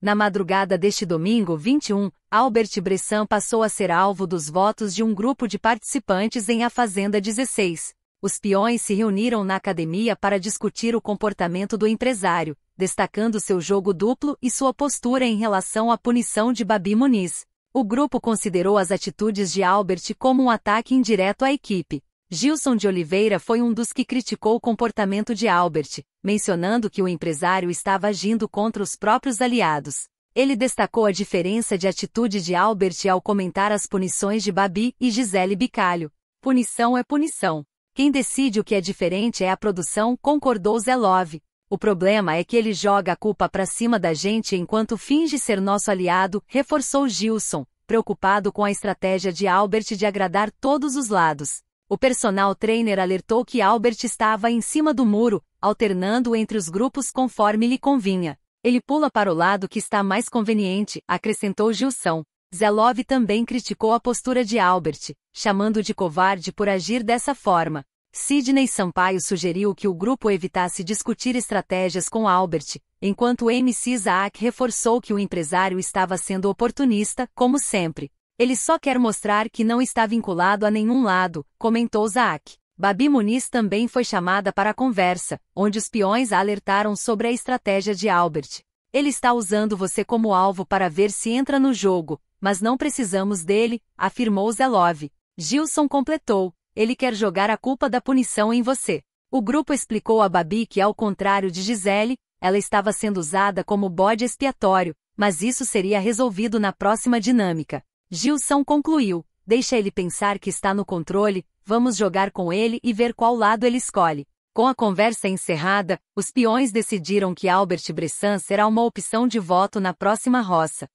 Na madrugada deste domingo 21, Albert Bressan passou a ser alvo dos votos de um grupo de participantes em A Fazenda 16. Os peões se reuniram na academia para discutir o comportamento do empresário, destacando seu jogo duplo e sua postura em relação à punição de Babi Muniz. O grupo considerou as atitudes de Albert como um ataque indireto à equipe, Gilson de Oliveira foi um dos que criticou o comportamento de Albert, mencionando que o empresário estava agindo contra os próprios aliados. Ele destacou a diferença de atitude de Albert ao comentar as punições de Babi e Gisele Bicalho. Punição é punição. Quem decide o que é diferente é a produção, concordou Zelov. O problema é que ele joga a culpa para cima da gente enquanto finge ser nosso aliado, reforçou Gilson, preocupado com a estratégia de Albert de agradar todos os lados. O personal trainer alertou que Albert estava em cima do muro, alternando entre os grupos conforme lhe convinha. Ele pula para o lado que está mais conveniente, acrescentou Gilson. Zelov também criticou a postura de Albert, chamando de covarde por agir dessa forma. Sidney Sampaio sugeriu que o grupo evitasse discutir estratégias com Albert, enquanto MC Isaac reforçou que o empresário estava sendo oportunista, como sempre. Ele só quer mostrar que não está vinculado a nenhum lado, comentou Zaak. Babi Muniz também foi chamada para a conversa, onde os peões a alertaram sobre a estratégia de Albert. Ele está usando você como alvo para ver se entra no jogo, mas não precisamos dele, afirmou Zelov. Gilson completou: ele quer jogar a culpa da punição em você. O grupo explicou a Babi que, ao contrário de Gisele, ela estava sendo usada como bode expiatório, mas isso seria resolvido na próxima dinâmica. Gilson concluiu: Deixa ele pensar que está no controle, vamos jogar com ele e ver qual lado ele escolhe. Com a conversa encerrada, os peões decidiram que Albert Bressan será uma opção de voto na próxima roça.